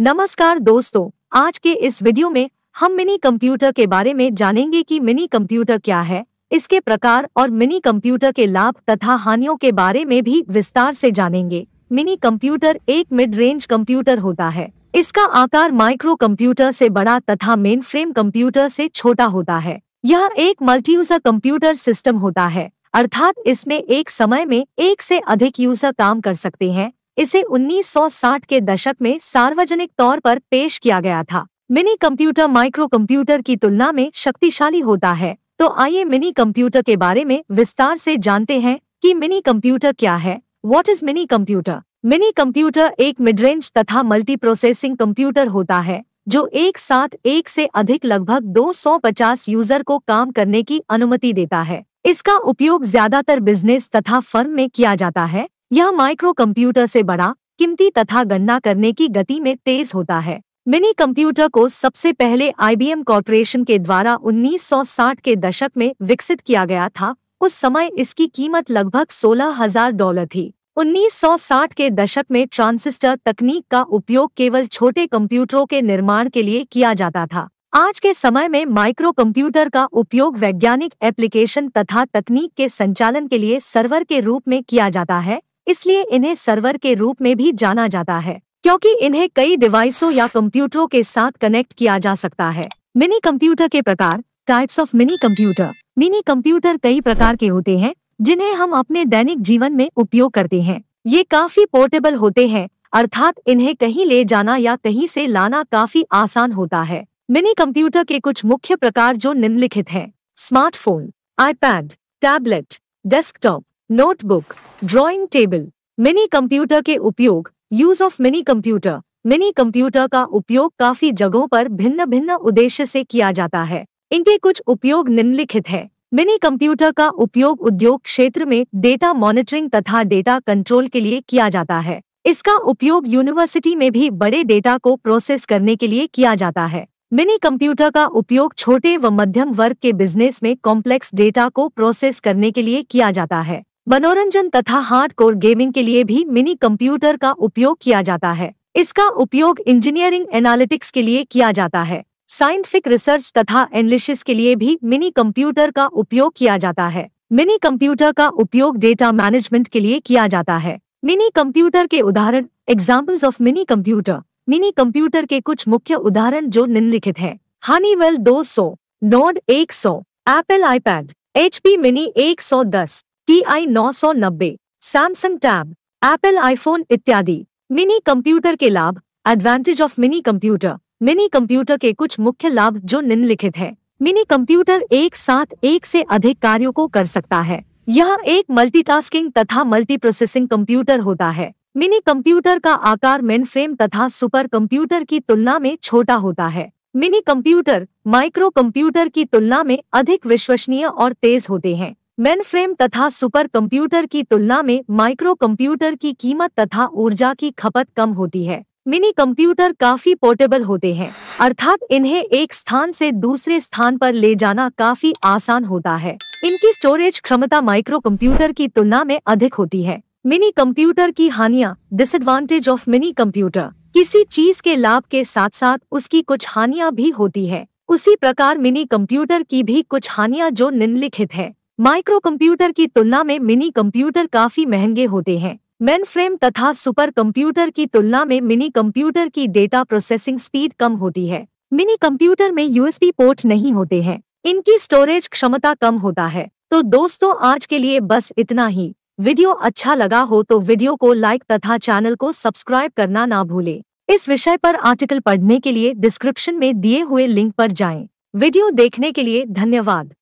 नमस्कार दोस्तों आज के इस वीडियो में हम मिनी कंप्यूटर के बारे में जानेंगे कि मिनी कंप्यूटर क्या है इसके प्रकार और मिनी कंप्यूटर के लाभ तथा हानियों के बारे में भी विस्तार से जानेंगे मिनी कंप्यूटर एक मिड रेंज कंप्यूटर होता है इसका आकार माइक्रो कंप्यूटर से बड़ा तथा मेन फ्रेम कंप्यूटर से छोटा होता है यह एक मल्टी यूजर कंप्यूटर सिस्टम होता है अर्थात इसमें एक समय में एक से अधिक यूजर काम कर सकते हैं इसे 1960 के दशक में सार्वजनिक तौर पर पेश किया गया था मिनी कंप्यूटर माइक्रो कंप्यूटर की तुलना में शक्तिशाली होता है तो आइए मिनी कंप्यूटर के बारे में विस्तार से जानते हैं कि मिनी कंप्यूटर क्या है what is mini computer mini computer एक मिड रेंज तथा मल्टी प्रोसेसिंग कंप्यूटर होता है जो एक साथ एक से अधिक लगभग 250 यूजर को काम करने की अनुमति देता है इसका उपयोग ज्यादातर बिजनेस तथा फर्म में किया जाता है यह माइक्रो कंप्यूटर से बड़ा कीमती तथा गणना करने की गति में तेज होता है मिनी कंप्यूटर को सबसे पहले आईबीएम कॉरपोरेशन के द्वारा 1960 के दशक में विकसित किया गया था उस समय इसकी कीमत लगभग सोलह हजार डॉलर थी 1960 के दशक में ट्रांसिस्टर तकनीक का उपयोग केवल छोटे कंप्यूटरों के निर्माण के लिए किया जाता था आज के समय में माइक्रो कंप्यूटर का उपयोग वैज्ञानिक एप्लीकेशन तथा तकनीक के संचालन के लिए सर्वर के रूप में किया जाता है इसलिए इन्हें सर्वर के रूप में भी जाना जाता है क्योंकि इन्हें कई डिवाइसों या कंप्यूटरों के साथ कनेक्ट किया जा सकता है मिनी कंप्यूटर के प्रकार types of mini computer mini computer कई प्रकार के होते हैं जिन्हें हम अपने दैनिक जीवन में उपयोग करते हैं ये काफी पोर्टेबल होते हैं अर्थात इन्हें कहीं ले जाना या कहीं से लाना काफी आसान होता है मिनी कंप्यूटर के कुछ मुख्य प्रकार जो निम्नलिखित हैं smartphone iPad tablet desktop notebook drawing table mini computer के उपयोग use of mini computer mini computer का उपयोग काफी जगहों पर भिन्न भिन्न उद्देश्य से किया जाता है इनके कुछ उपयोग निम्नलिखित है मिनी कंप्यूटर का उपयोग उद्योग क्षेत्र में डेटा मॉनिटरिंग तथा डेटा कंट्रोल के लिए किया जाता है इसका उपयोग यूनिवर्सिटी में भी बड़े डेटा को प्रोसेस करने के लिए किया जाता है मिनी कंप्यूटर का उपयोग छोटे व मध्यम वर्ग के बिजनेस में कॉम्प्लेक्स डेटा को प्रोसेस करने के लिए किया जाता है मनोरंजन तथा हार्डकोर गेमिंग के लिए भी मिनी कंप्यूटर का उपयोग किया जाता है इसका उपयोग इंजीनियरिंग एनालिटिक्स के लिए किया जाता है साइंटिफिक रिसर्च तथा एनालिसिस के लिए भी मिनी कंप्यूटर का उपयोग किया जाता है मिनी कंप्यूटर का उपयोग डेटा मैनेजमेंट के लिए किया जाता है मिनी कंप्यूटर के उदाहरण examples of mini computer mini computer के कुछ मुख्य उदाहरण जो निम्नलिखित है हनीवेल 200, नोड एक सौ Apple iPad H mini 110, T I नौ सौ नब्बे सैमसंग टैब एप्पल आईफोन इत्यादि मिनी कंप्यूटर के लाभ advantage of mini computer mini computer के कुछ मुख्य लाभ जो निम्नलिखित है मिनी कंप्यूटर एक साथ एक से अधिक कार्यों को कर सकता है यह एक मल्टीटास्किंग तथा मल्टी प्रोसेसिंग कंप्यूटर होता है मिनी कंप्यूटर का आकार फ्रेम तथा सुपर कंप्यूटर की तुलना में छोटा होता है मिनी कंप्यूटर माइक्रो कंप्यूटर की तुलना में अधिक विश्वसनीय और तेज होते हैं मेन फ्रेम तथा सुपर कंप्यूटर की तुलना में माइक्रो कंप्यूटर की कीमत तथा ऊर्जा की खपत कम होती है मिनी कंप्यूटर काफी पोर्टेबल होते हैं अर्थात इन्हें एक स्थान से दूसरे स्थान पर ले जाना काफी आसान होता है इनकी स्टोरेज क्षमता माइक्रो कंप्यूटर की तुलना में अधिक होती है मिनी कंप्यूटर की हानिया डिसएडवांटेज ऑफ मिनी कंप्यूटर किसी चीज के लाभ के साथ साथ उसकी कुछ हानिया भी होती है उसी प्रकार मिनी कंप्यूटर की भी कुछ हानिया जो निम्नलिखित है माइक्रो कंप्यूटर की तुलना में मिनी कंप्यूटर काफी महंगे होते हैं मेन फ्रेम तथा सुपर कंप्यूटर की तुलना में मिनी कंप्यूटर की डेटा प्रोसेसिंग स्पीड कम होती है मिनी कंप्यूटर में यूएसबी पोर्ट नहीं होते हैं इनकी स्टोरेज क्षमता कम होता है तो दोस्तों आज के लिए बस इतना ही वीडियो अच्छा लगा हो तो वीडियो को लाइक तथा चैनल को सब्सक्राइब करना ना भूले इस विषय पर आर्टिकल पढ़ने के लिए डिस्क्रिप्शन में दिए हुए लिंक पर जाएं। वीडियो देखने के लिए धन्यवाद